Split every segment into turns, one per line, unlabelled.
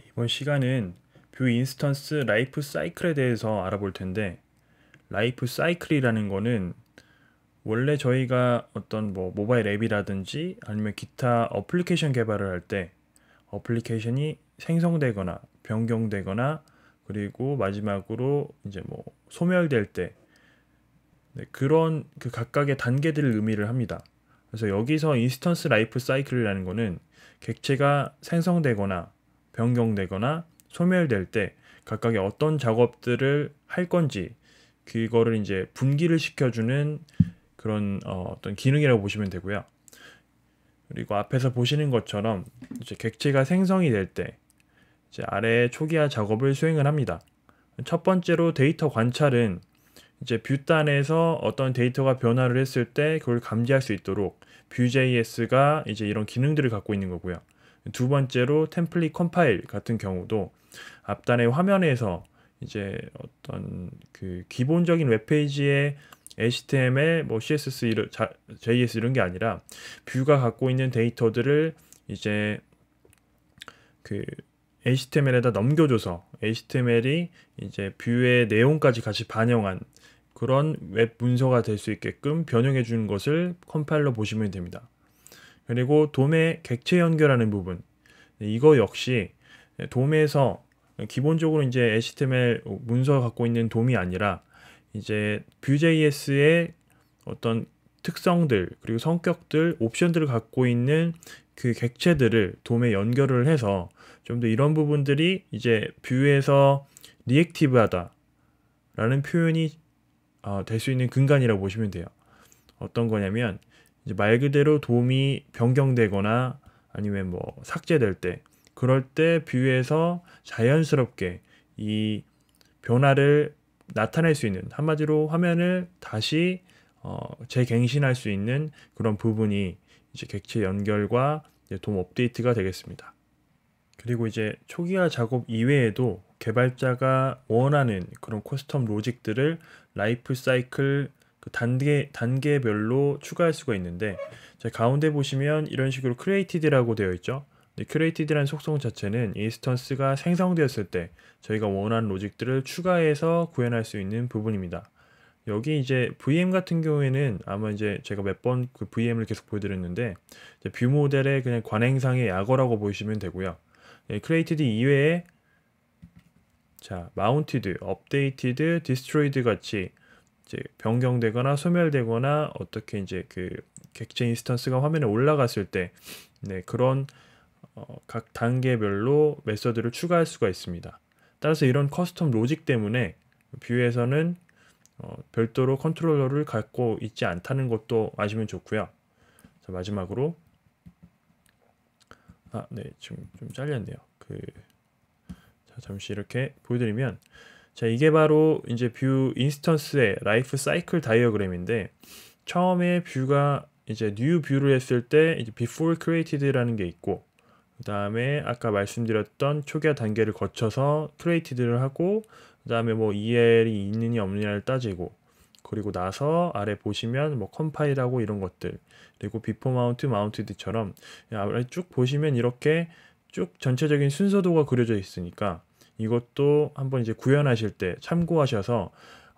네, 이번 시간은 뷰 인스턴스 라이프 사이클에 대해서 알아볼 텐데 라이프 사이클이라는 거는 원래 저희가 어떤 뭐 모바일 앱이라든지 아니면 기타 어플리케이션 개발을 할 때 어플리케이션이 생성되거나 변경되거나 그리고 마지막으로 이제 뭐 소멸될 때 네, 그런 그 각각의 단계들을 의미를 합니다. 그래서 여기서 인스턴스 라이프 사이클이라는 거는 객체가 생성되거나 변경되거나 소멸될 때 각각의 어떤 작업들을 할 건지 그거를 이제 분기를 시켜주는 그런 어, 떤 기능이라고 보시면 되고요. 그리고 앞에서 보시는 것처럼 이제 객체가 생성이 될때 이제 아래의 초기화 작업을 수행을 합니다. 첫 번째로 데이터 관찰은 이제 뷰단에서 어떤 데이터가 변화를 했을 때 그걸 감지할 수 있도록 뷰 j s 가 이제 이런 기능들을 갖고 있는 거고요. 두 번째로 템플릿 컴파일 같은 경우도 앞단의 화면에서 이제 어떤 그 기본적인 웹페이지에 HTML, 뭐 CSS, 이런, JS 이런 게 아니라 뷰가 갖고 있는 데이터들을 이제 그 HTML에다 넘겨줘서 HTML이 이제 뷰의 내용까지 같이 반영한 그런 웹 문서가 될 수 있게끔 변형해 주는 것을 컴파일러 보시면 됩니다. 그리고 도매 객체 연결하는 부분 이거 역시 도매에서 기본적으로 이제 HTML 문서 갖고 있는 도이 아니라 이제 Vue.js의 어떤 특성들 그리고 성격들 옵션들을 갖고 있는 그 객체들을 도에 연결을 해서 좀 더 이런 부분들이 이제 뷰에서 리액티브하다 라는 표현이 어, 될수 있는 근간이라고 보시면 돼요 어떤 거냐면 말 그대로 도움이 변경되거나 아니면 뭐 삭제될 때 그럴 때 뷰에서 자연스럽게 이 변화를 나타낼 수 있는 한마디로 화면을 다시 어, 재갱신할 수 있는 그런 부분이 이제 객체 연결과 이제 돔 업데이트가 되겠습니다. 그리고 이제 초기화 작업 이외에도 개발자가 원하는 그런 커스텀 로직들을 라이프 사이클 그 단계 단계별로 추가할 수가 있는데 자, 가운데 보시면 이런 식으로 created라고 되어 있죠. 크 r e a t e 라는 속성 자체는 인스턴스가 생성되었을 때 저희가 원하는 로직들을 추가해서 구현할 수 있는 부분입니다. 여기 이제 VM 같은 경우에는 아마 이제 제가 몇 번 그 VM을 계속 보여드렸는데 뷰 모델의 그냥 관행상의 약어라고 보시면 되고요. 크 c r e a t 이외에 자, mounted, updated, d 같이 이제 변경되거나 소멸되거나 어떻게 이제 그 객체 인스턴스가 화면에 올라갔을 때 네, 그런 어, 각 단계별로 메서드를 추가할 수가 있습니다. 따라서 이런 커스텀 로직 때문에 뷰에서는 어, 별도로 컨트롤러를 갖고 있지 않다는 것도 아시면 좋고요. 자, 마지막으로 아, 네, 지금 좀 잘렸네요. 그 자, 잠시 이렇게 보여드리면 자, 이게 바로 이제 뷰 인스턴스의 라이프 사이클 다이어그램인데 처음에 뷰가 이제 뉴 뷰를 했을 때 이제 before created라는 게 있고 그 다음에 아까 말씀드렸던 초기화 단계를 거쳐서 created를 하고 그 다음에 뭐 EL이 있느냐 없느냐를 따지고 그리고 나서 아래 보시면 뭐 컴파일하고 이런 것들 그리고 비포 마운트 마운티드처럼 아래 쭉 보시면 이렇게 쭉 전체적인 순서도가 그려져 있으니까 이것도 한번 이제 구현하실 때 참고하셔서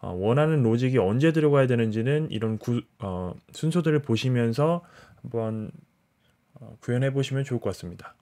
어, 원하는 로직이 언제 들어가야 되는지는 이런 구, 어, 순서들을 보시면서 한번 어, 구현해 보시면 좋을 것 같습니다.